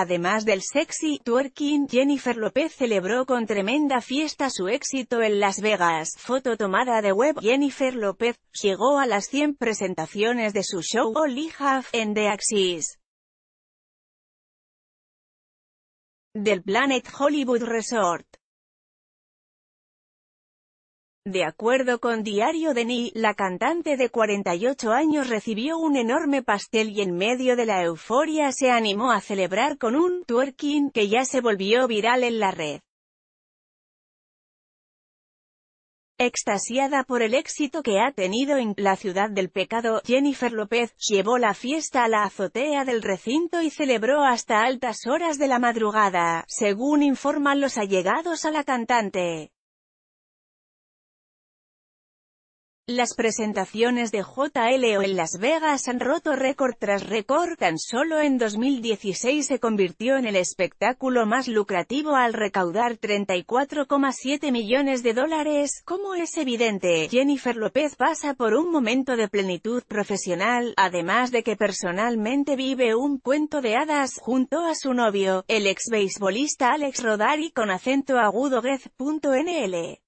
Además del sexy twerking, Jennifer López celebró con tremenda fiesta su éxito en Las Vegas. Foto tomada de web Jennifer López, llegó a las 100 presentaciones de su show Only Half en The Axis. Del Planet Hollywood Resort. De acuerdo con Diario de la cantante de 48 años recibió un enorme pastel y en medio de la euforia se animó a celebrar con un twerking que ya se volvió viral en la red. Extasiada por el éxito que ha tenido en La Ciudad del Pecado, Jennifer López llevó la fiesta a la azotea del recinto y celebró hasta altas horas de la madrugada, según informan los allegados a la cantante. Las presentaciones de JLO en Las Vegas han roto récord tras récord, tan solo en 2016 se convirtió en el espectáculo más lucrativo al recaudar 34,7 millones de dólares. Como es evidente, Jennifer López pasa por un momento de plenitud profesional, además de que personalmente vive un cuento de hadas, junto a su novio, el ex beisbolista Alex Rodari con acento agudo Geth.nl.